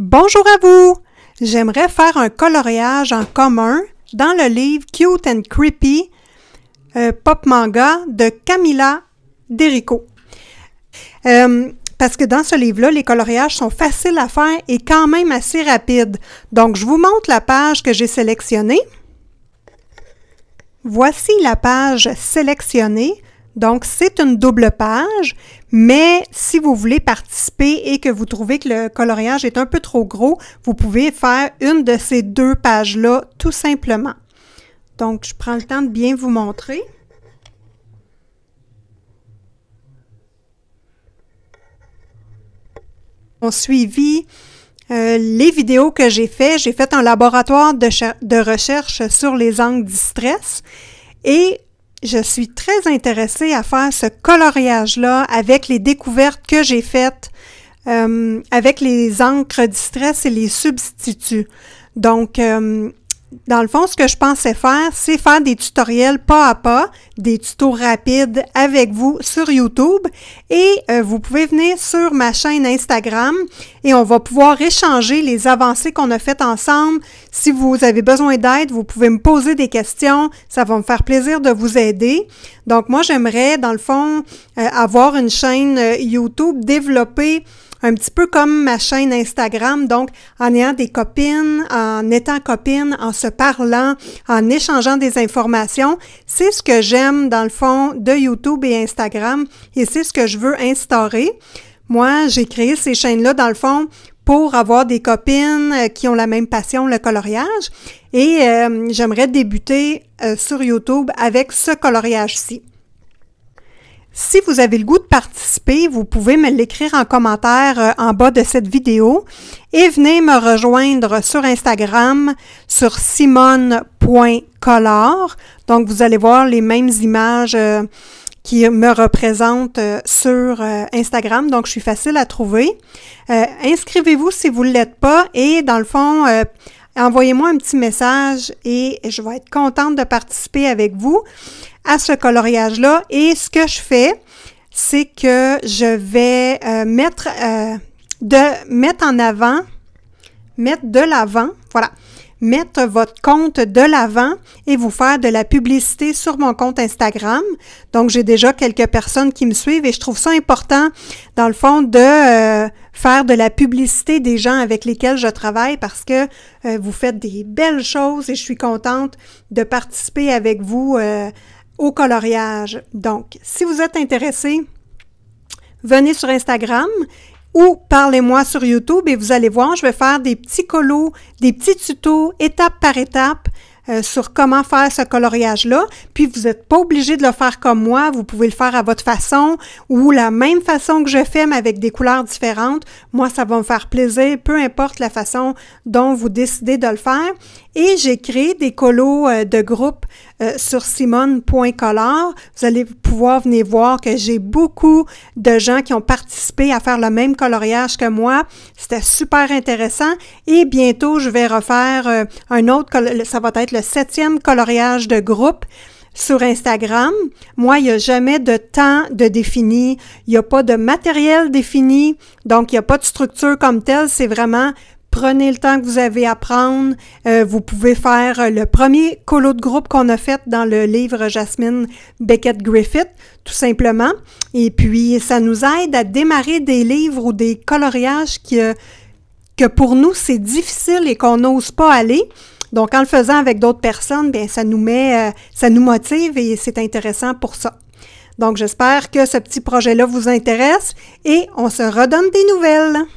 Bonjour à vous! J'aimerais faire un coloriage en commun dans le livre Cute and Creepy, euh, pop manga de Camilla Derico. Euh, parce que dans ce livre-là, les coloriages sont faciles à faire et quand même assez rapides. Donc, je vous montre la page que j'ai sélectionnée. Voici la page sélectionnée. Donc, c'est une double page, mais si vous voulez participer et que vous trouvez que le coloriage est un peu trop gros, vous pouvez faire une de ces deux pages-là tout simplement. Donc, je prends le temps de bien vous montrer. On suivi euh, les vidéos que j'ai faites. J'ai fait un laboratoire de, recherche sur les angles stress et je suis très intéressée à faire ce coloriage-là avec les découvertes que j'ai faites euh, avec les encres distress et les substituts. Donc, euh, dans le fond, ce que je pensais faire, c'est faire des tutoriels pas à pas, des tutos rapides avec vous sur YouTube et euh, vous pouvez venir sur ma chaîne Instagram et on va pouvoir échanger les avancées qu'on a faites ensemble. Si vous avez besoin d'aide, vous pouvez me poser des questions, ça va me faire plaisir de vous aider. Donc moi, j'aimerais, dans le fond, euh, avoir une chaîne euh, YouTube développée un petit peu comme ma chaîne Instagram, donc en ayant des copines, en étant copine, en se parlant, en échangeant des informations. C'est ce que j'aime dans le fond de YouTube et Instagram et c'est ce que je veux instaurer. Moi, j'ai créé ces chaînes-là dans le fond pour avoir des copines euh, qui ont la même passion, le coloriage. Et euh, j'aimerais débuter euh, sur YouTube avec ce coloriage-ci. Si vous avez le goût de participer, vous pouvez me l'écrire en commentaire euh, en bas de cette vidéo et venez me rejoindre sur Instagram sur simone.color. Donc, vous allez voir les mêmes images euh, qui me représentent euh, sur Instagram. Donc, je suis facile à trouver. Inscrivez-vous si vous ne l'êtes pas et dans le fond envoyez-moi un petit message et je vais être contente de participer avec vous à ce coloriage-là. Et ce que je fais, c'est que je vais euh, mettre, euh, de, mettre en avant, mettre de l'avant, voilà, mettre votre compte de l'avant et vous faire de la publicité sur mon compte Instagram. Donc, j'ai déjà quelques personnes qui me suivent et je trouve ça important, dans le fond, de euh, faire de la publicité des gens avec lesquels je travaille parce que euh, vous faites des belles choses et je suis contente de participer avec vous euh, au coloriage. Donc, si vous êtes intéressé, venez sur Instagram ou parlez-moi sur YouTube et vous allez voir, je vais faire des petits colos, des petits tutos étape par étape euh, sur comment faire ce coloriage-là. Puis vous n'êtes pas obligé de le faire comme moi, vous pouvez le faire à votre façon ou la même façon que je fais, mais avec des couleurs différentes. Moi, ça va me faire plaisir, peu importe la façon dont vous décidez de le faire. Et j'ai créé des colos euh, de groupe euh, sur simone.color, Vous allez pouvoir venir voir que j'ai beaucoup de gens qui ont participé à faire le même coloriage que moi. C'était super intéressant. Et bientôt, je vais refaire euh, un autre, ça va être le septième coloriage de groupe sur Instagram. Moi, il n'y a jamais de temps de défini, il n'y a pas de matériel défini, donc il n'y a pas de structure comme telle, c'est vraiment Prenez le temps que vous avez à prendre. Euh, vous pouvez faire euh, le premier colo de groupe qu'on a fait dans le livre Jasmine Beckett Griffith, tout simplement. Et puis, ça nous aide à démarrer des livres ou des coloriages que, euh, que pour nous, c'est difficile et qu'on n'ose pas aller. Donc, en le faisant avec d'autres personnes, bien, ça nous met, ça nous motive et c'est intéressant pour ça. Donc, j'espère que ce petit projet-là vous intéresse et on se redonne des nouvelles.